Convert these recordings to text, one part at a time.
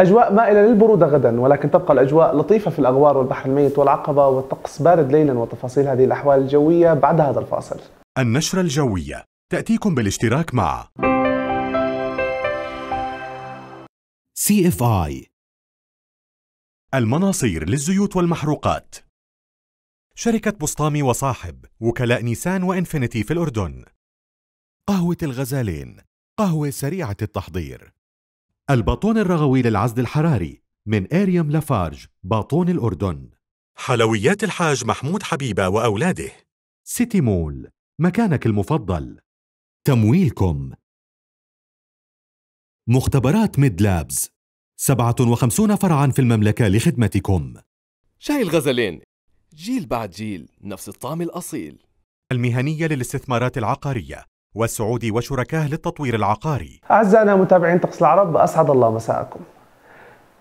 أجواء مائلة للبرودة غدا ولكن تبقى الأجواء لطيفة في الأغوار والبحر الميت والعقبة والطقس بارد ليلا وتفاصيل هذه الأحوال الجوية بعد هذا الفاصل النشرة الجوية تأتيكم بالاشتراك مع CFI المناصير للزيوت والمحروقات شركة بسطامي وصاحب وكلاء نيسان وإنفينيتي في الأردن قهوة الغزالين قهوة سريعة التحضير الباطون الرغوي للعزل الحراري من آريم لافارج باطون الأردن حلويات الحاج محمود حبيبة وأولاده سيتي مول مكانك المفضل تمويلكم مختبرات ميد لابز 57 فرعا في المملكة لخدمتكم شاي الغزلين جيل بعد جيل نفس الطعم الأصيل المهنية للاستثمارات العقارية والسعودي وشركاه للتطوير العقاري أعزائنا متابعين طقس العرب أسعد الله مساءكم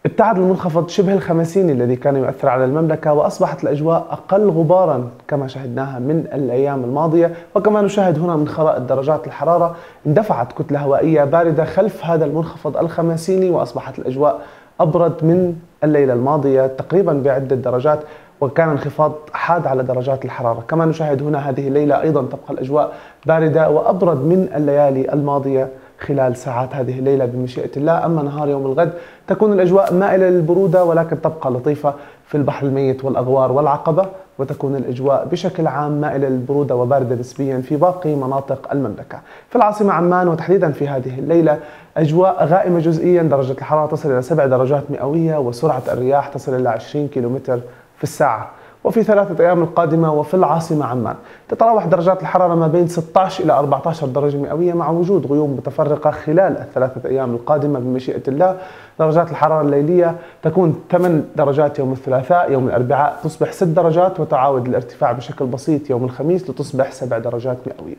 ابتعد المنخفض شبه الخمسين الذي كان يؤثر على المملكة وأصبحت الأجواء أقل غبارا كما شهدناها من الأيام الماضية وكما نشاهد هنا من خرائط درجات الحرارة اندفعت كتلة هوائية باردة خلف هذا المنخفض الخمسيني وأصبحت الأجواء أبرد من الليلة الماضية تقريبا بعدة درجات وكان انخفاض حاد على درجات الحرارة كما نشاهد هنا هذه الليلة أيضا تبقى الأجواء باردة وأبرد من الليالي الماضية خلال ساعات هذه الليلة بمشيئة الله أما نهار يوم الغد تكون الأجواء مائلة للبرودة ولكن تبقى لطيفة في البحر الميت والأغوار والعقبة وتكون الأجواء بشكل عام مائلة للبرودة وباردة نسبيا في باقي مناطق المملكة في العاصمة عمان وتحديدا في هذه الليلة أجواء غائمة جزئيا درجة الحرارة تصل إلى 7 درجات مئوية وسرعة الرياح تصل إلى 20 كيلومتر في الساعة وفي ثلاثة أيام القادمة وفي العاصمة عمان تتراوح درجات الحرارة ما بين 16 إلى 14 درجة مئوية مع وجود غيوم متفرقة خلال الثلاثة أيام القادمة بمشيئة الله درجات الحرارة الليلية تكون 8 درجات يوم الثلاثاء يوم الأربعاء تصبح 6 درجات وتعاود الارتفاع بشكل بسيط يوم الخميس لتصبح 7 درجات مئوية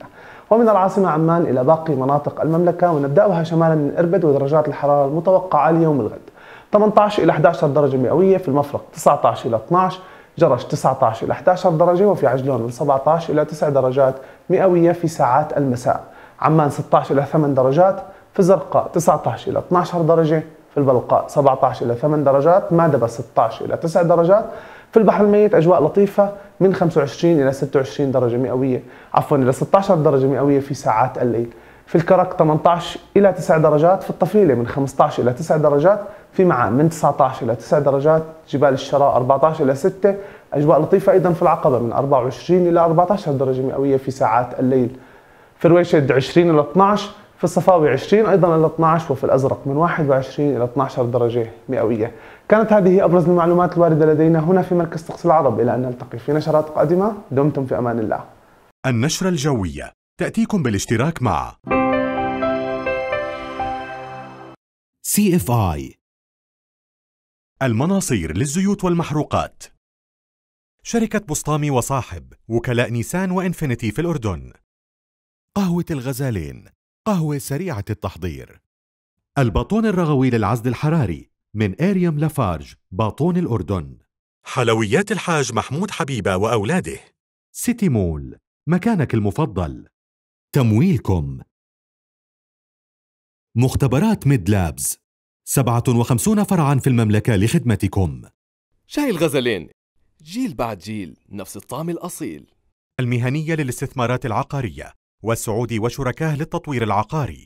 ومن العاصمة عمان إلى باقي مناطق المملكة ونبدأها شمالا من إربد ودرجات الحرارة المتوقعة ليوم الغد 18 إلى 11 درجة مئوية في المفرق 19 إلى 12 جرش 19 إلى 11 درجة وفي عجلون من 17 إلى 9 درجات مئوية في ساعات المساء عمان 16 إلى 8 درجات في الزرقاء 19 إلى 12 درجة في البلقاء 17 إلى 8 درجات مادبة 16 إلى 9 درجات في البحر الميت أجواء لطيفة من 25 إلى 26 درجة مئوية عفوا إلى 16 درجة مئوية في ساعات الليل في الكرك 18 إلى 9 درجات في الطفيلة من 15 إلى 9 درجات في معان من 19 إلى 9 درجات جبال الشراء 14 إلى 6 أجواء لطيفة أيضا في العقبة من 24 إلى 14 درجة مئوية في ساعات الليل في رويشد 20 إلى 12 في الصفاوي 20 أيضا إلى 12 وفي الأزرق من 21 إلى 12 درجة مئوية كانت هذه أبرز المعلومات الواردة لدينا هنا في مركز طقس العرب إلى أن نلتقي في نشرات قادمة دمتم في أمان الله النشرة الجوية تأتيكم بالاشتراك مع CFI المناصير للزيوت والمحروقات شركة بسطامي وصاحب وكلاء نيسان وإنفينيتي في الأردن قهوة الغزالين قهوة سريعة التحضير الباطون الرغوي للعزل الحراري من إيريم لافارج باطون الأردن حلويات الحاج محمود حبيبة وأولاده سيتي مول مكانك المفضل تمويلكم مختبرات ميد لابز 57 فرعا في المملكة لخدمتكم شاي الغزلين جيل بعد جيل نفس الطعم الأصيل المهنية للاستثمارات العقارية والسعودي وشركاه للتطوير العقاري